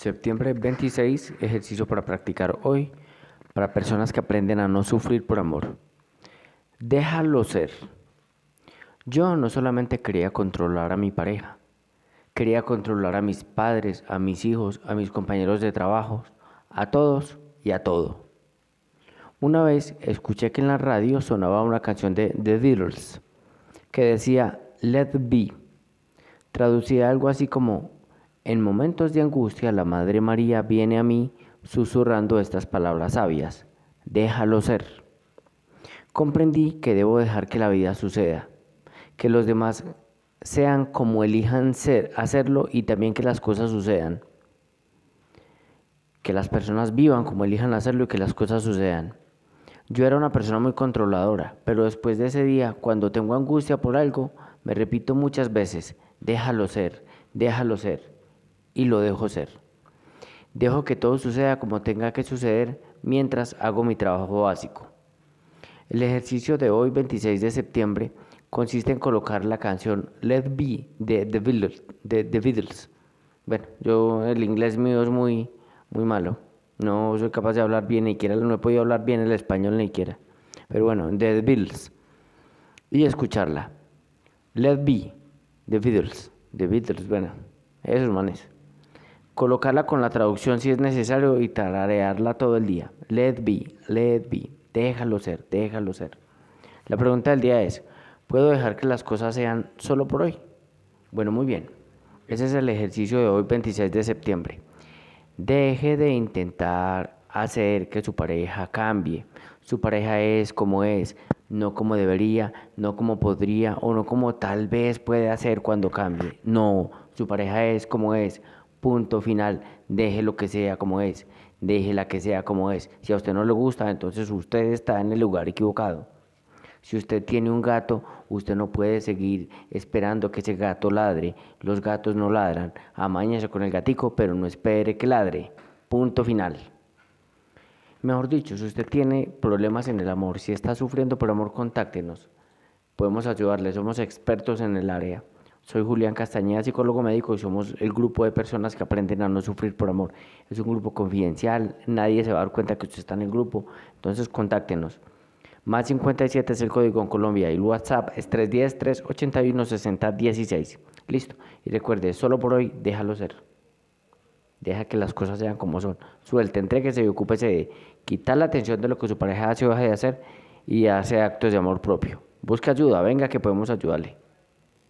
Septiembre 26, ejercicio para practicar hoy para personas que aprenden a no sufrir por amor. Déjalo ser. Yo no solamente quería controlar a mi pareja, quería controlar a mis padres, a mis hijos, a mis compañeros de trabajo, a todos y a todo. Una vez escuché que en la radio sonaba una canción de The Beatles que decía Let Be, traducida algo así como en momentos de angustia, la Madre María viene a mí susurrando estas palabras sabias. Déjalo ser. Comprendí que debo dejar que la vida suceda, que los demás sean como elijan ser, hacerlo y también que las cosas sucedan. Que las personas vivan como elijan hacerlo y que las cosas sucedan. Yo era una persona muy controladora, pero después de ese día, cuando tengo angustia por algo, me repito muchas veces, déjalo ser, déjalo ser y lo dejo ser. Dejo que todo suceda como tenga que suceder mientras hago mi trabajo básico. El ejercicio de hoy, 26 de septiembre, consiste en colocar la canción Let Be de The Beatles. De Bueno, yo el inglés mío es muy, muy malo. No soy capaz de hablar bien ni quiera no he podido hablar bien el español ni quiera Pero bueno, The Beatles. Y escucharla. Let Be, The Beatles. The Beatles, bueno, esos manes colocarla con la traducción si es necesario y tararearla todo el día. Let be, let be, déjalo ser, déjalo ser. La pregunta del día es, ¿puedo dejar que las cosas sean solo por hoy? Bueno, muy bien. Ese es el ejercicio de hoy, 26 de septiembre. Deje de intentar hacer que su pareja cambie. Su pareja es como es, no como debería, no como podría o no como tal vez puede hacer cuando cambie. No, su pareja es como es punto final, deje lo que sea como es, deje la que sea como es. Si a usted no le gusta, entonces usted está en el lugar equivocado. Si usted tiene un gato, usted no puede seguir esperando que ese gato ladre. Los gatos no ladran. Amáñese con el gatico, pero no espere que ladre. Punto final. Mejor dicho, si usted tiene problemas en el amor, si está sufriendo por amor, contáctenos. Podemos ayudarle, somos expertos en el área. Soy Julián Castañeda, psicólogo médico, y somos el grupo de personas que aprenden a no sufrir por amor. Es un grupo confidencial, nadie se va a dar cuenta que usted está en el grupo, entonces contáctenos. Más 57 es el código en Colombia y el WhatsApp es 310-381-6016. Listo. Y recuerde, solo por hoy déjalo ser. Deja que las cosas sean como son. Suelte, entréguese y ocúpese de quitar la atención de lo que su pareja hace o deja de hacer y hace actos de amor propio. Busque ayuda, venga que podemos ayudarle.